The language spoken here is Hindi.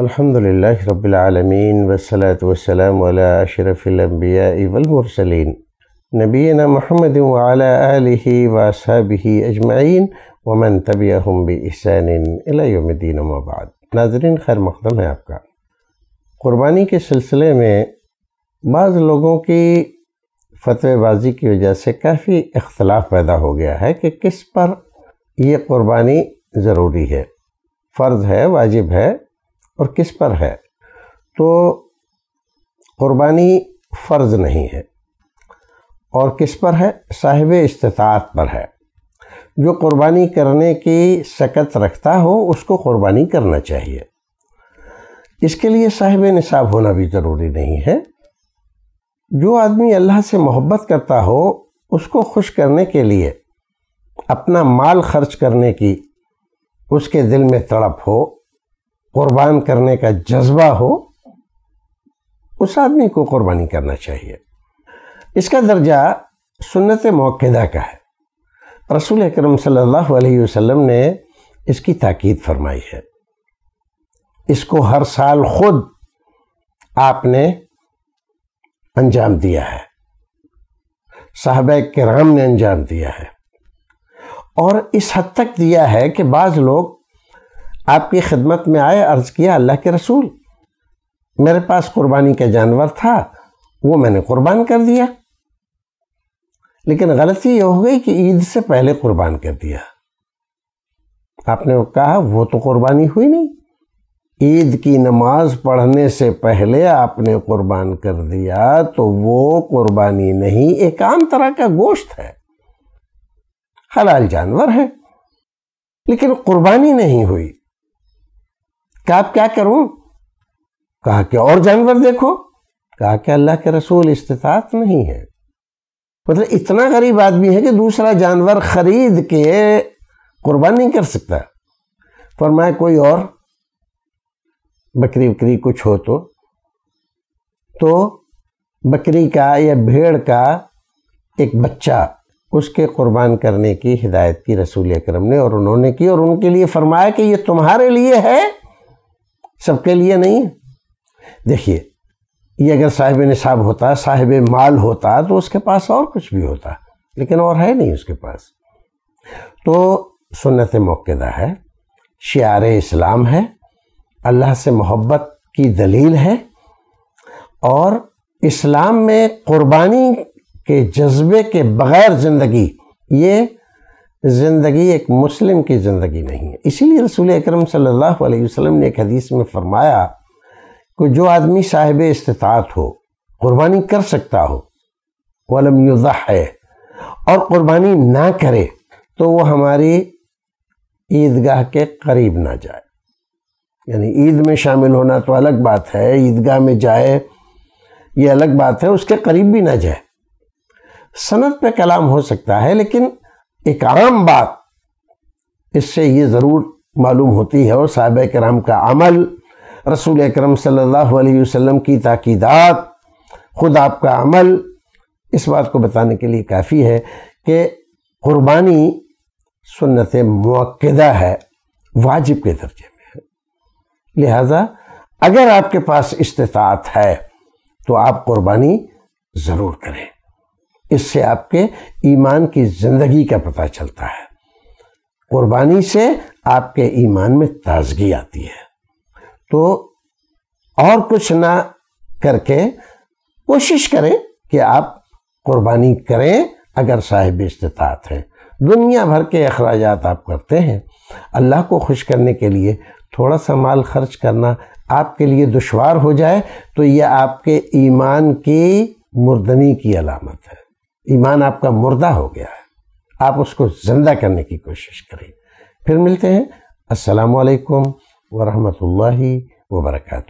अल्हम्दुलिल्लाह रब्बिल आलमीन वसलात वसलाम अला अशरफिल अंबिया वल मुरसलीन नबीना मोहम्मद वाला आलिहि वसाबिहि अजमाइन वमन तबियहम बि इहसान इलायमदीन मबाद नाजरीन खैर मकदम है आपका क़ुरबानी के सिलसिले में बाज़ लोगों की फतवाबाजी की वजह से काफ़ी इख्तलाफ पैदा हो गया है कि किस पर ये क़ुरबानी ज़रूरी है फ़र्ज़ है वाजिब है और किस पर है तो कुर्बानी फ़र्ज़ नहीं है और किस पर है साहिब इस्तात पर है जो कुर्बानी करने की सकत रखता हो उसको कुर्बानी करना चाहिए इसके लिए साहिब निसाब होना भी ज़रूरी नहीं है जो आदमी अल्लाह से मोहब्बत करता हो उसको खुश करने के लिए अपना माल खर्च करने की उसके दिल में तड़प हो कुर्बान करने का जज्बा हो उस आदमी को कुर्बानी करना चाहिए इसका दर्जा सुन्नत मौक़दा का है रसूल अक्रम सल्लल्लाहु अलैहि वसल्लम ने इसकी ताकीद फरमाई है इसको हर साल खुद आपने अंजाम दिया है साहब कराम ने अंजाम दिया है और इस हद तक दिया है कि बाज़ लोग आपकी खिदमत में आए अर्ज़ किया अल्लाह के रसूल मेरे पास कुर्बानी का जानवर था वो मैंने कुर्बान कर दिया लेकिन गलती यह हो गई कि ईद से पहले कुर्बान कर दिया आपने कहा वो तो कुर्बानी हुई नहीं ईद की नमाज पढ़ने से पहले आपने कुर्बान कर दिया तो वो कुर्बानी नहीं एक आम तरह का गोश्त है हलाल जानवर है लेकिन कुर्बानी नहीं हुई कहा आप क्या करूं कहा कि और जानवर देखो कहा कि अल्लाह के रसूल इस्तात नहीं है मतलब इतना गरीब आदमी है कि दूसरा जानवर खरीद के कुर्बान नहीं कर सकता मैं कोई और बकरी वकरी कुछ हो तो तो बकरी का या भेड़ का एक बच्चा उसके कुर्बान करने की हिदायत की रसूल अक्रम ने और उन्होंने की और उनके लिए फरमाया कि ये तुम्हारे लिए है सबके लिए नहीं है देखिए ये अगर साहिब निसाब होता साहिब माल होता तो उसके पास और कुछ भी होता लेकिन और है नहीं उसके पास तो सुनत मौकदा है शार इस्लाम है अल्लाह से मोहब्बत की दलील है और इस्लाम में क़ुरबानी के जज्बे के बग़ैर ज़िंदगी ये ज़िंदगी एक मुस्लिम की ज़िंदगी नहीं है इसीलिए रसूल अकरम सल्लल्लाहु अलैहि वसल्लम ने एक हदीस में फरमाया कि जो आदमी साहिब इस्तात हो कुर्बानी कर सकता हो वलम युदा है और कुर्बानी ना करे तो वो हमारी ईदगाह के करीब ना जाए यानी ईद में शामिल होना तो अलग बात है ईदगाह में जाए ये अलग बात है उसके करीब भी ना जाए सनत पे कलाम हो सकता है लेकिन एक आम बात इससे ये ज़रूर मालूम होती है और साहब कराम का अमल रसूल अक्रम सल्लल्लाहु की ताक़ीदात ख़ुद आपका अमल इस बात को बताने के लिए काफ़ी है कि क़ुरबानी सुन्नत मौक़दा है वाजिब के दर्जे में है लिहाजा अगर आपके पास इस्तात है तो आप क़ुरबानी ज़रूर करें इससे आपके ईमान की ज़िंदगी का पता चलता है कुर्बानी से आपके ईमान में ताजगी आती है तो और कुछ ना करके कोशिश करें कि आप कुर्बानी करें अगर साहिब इस्तात हैं दुनिया भर के अखराज आप करते हैं अल्लाह को खुश करने के लिए थोड़ा सा माल खर्च करना आपके लिए दुशवार हो जाए तो यह आपके ईमान की मुर्दनी की अलामत है ईमान आपका मुर्दा हो गया है आप उसको ज़िंदा करने की कोशिश करें फिर मिलते हैं असलकम वरहमल वर्का